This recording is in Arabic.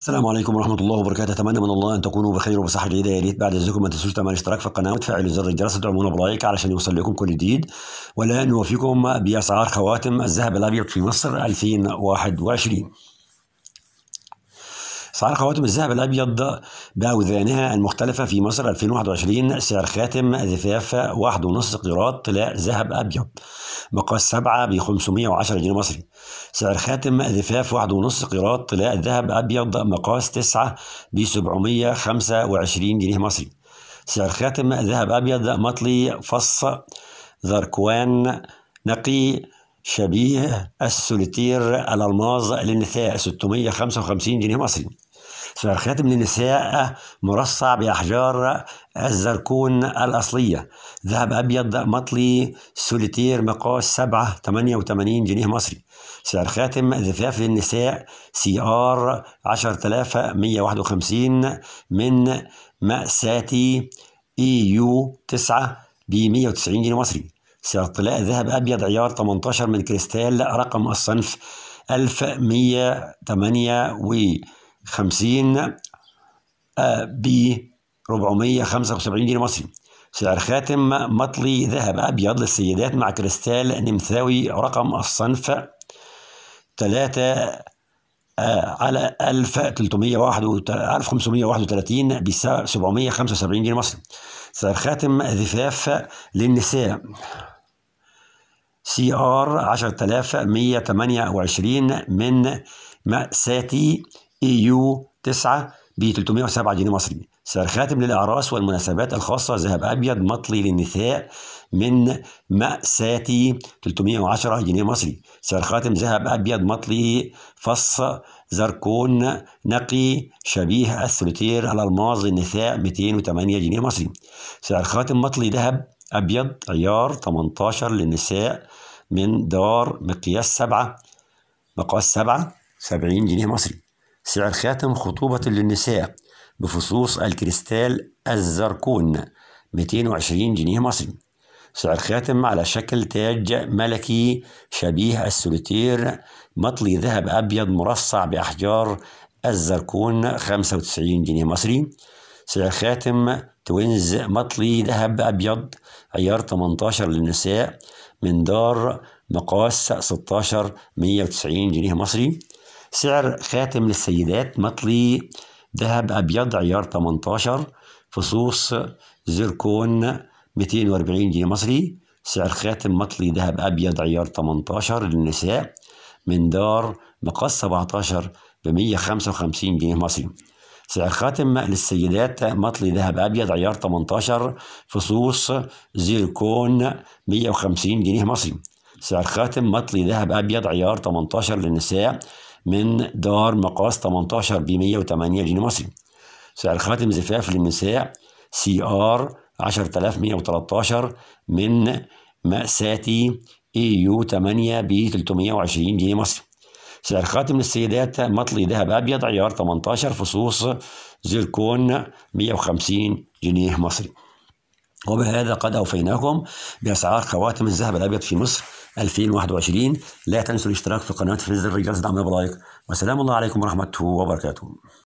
السلام عليكم ورحمة الله وبركاته أتمنى من الله أن تكونوا بخير وبصحة جيدة يا ريت بعد ذلك ما تنسوش تعملوا اشتراك في القناة وتفعل زر الجرس وتعملونا بلايك علشان يوصل لكم كل جديد ولا نوفيكم بأسعار خواتم الذهب الأبيض في مصر 2021 أسعار خواتم الذهب الأبيض بأوزانها المختلفة في مصر 2021 سعر خاتم زفاف 1.5 قيراط طلاء ذهب أبيض مقاس 7 ب 510 جنيه مصري سعر خاتم زفاف 1.5 قيراط طلاء ذهب أبيض مقاس 9 ب 725 جنيه مصري سعر خاتم ذهب أبيض مطلي فص ذركوان نقي شبيه السوليتير الألماظ للنساء 655 جنيه مصري فالخاتم للنساء مرصع بأحجار الزركون الأصلية ذهب أبيض مطلي سوليتير مقاس 7 88 جنيه مصري سعر خاتم زفاف للنساء سي آر 10151 من مأساتي اي يو 9 ب 190 جنيه مصري سعر طلاء ذهب أبيض عيار 18 من كريستال رقم الصنف 1108 و 50 آه، ب 475 جنيه مصري سعر خاتم مطلي ذهب أبيض للسيدات مع كريستال نمثاوي رقم الصنف 3 آه، على 1331 ب 775 جنيه مصري سعر خاتم ذفاف للنساء سي ار 10128 من مأساتي اي يو 9 ب 307 جنيه مصري سعر خاتم للأعراس والمناسبات الخاصة ذهب أبيض مطلي للنساء من مأساتي 310 جنيه مصري سعر خاتم ذهب أبيض مطلي فص زركون نقي شبيه الثلثير الألماظ للنساء 208 جنيه مصري سعر خاتم مطلي ذهب أبيض عيار 18 للنساء من دار مقياس 7 مقاس 7 70 جنيه مصري سعر خاتم خطوبة للنساء بفصوص الكريستال الزركون 220 جنيه مصري سعر خاتم على شكل تاج ملكي شبيه السوليتير مطلي ذهب أبيض مرصع بأحجار الزركون 95 جنيه مصري سعر خاتم توينز مطلي ذهب أبيض عيار 18 للنساء من دار مقاس 16 190 جنيه مصري سعر خاتم للسيدات مطلي ذهب أبيض عيار 18 فصوص زركون 240 جنيه مصري سعر خاتم مطلي ذهب أبيض عيار 18 للنساء من دار مقص 17 ب 155 جنيه مصري سعر خاتم للسيدات مطلي ذهب أبيض عيار 18 فصوص زيركون 150 جنيه مصري سعر خاتم مطلي ذهب أبيض عيار 18 للنساء من دار مقاس 18 ب 108 جنيه مصري سعر خاتم زفاف للنساء سي ار 10113 من مأساتي اي يو 8 ب 320 جنيه مصري سعر خاتم للسيدات مطلي ذهب ابيض عيار 18 فصوص زيركون 150 جنيه مصري وبهذا قد أوفيناكم بأسعار خواتم الذهب الأبيض في مصر 2021 لا تنسوا الاشتراك في قناة في الزر جرس دعم اللايك والسلام الله عليكم ورحمة وبركاته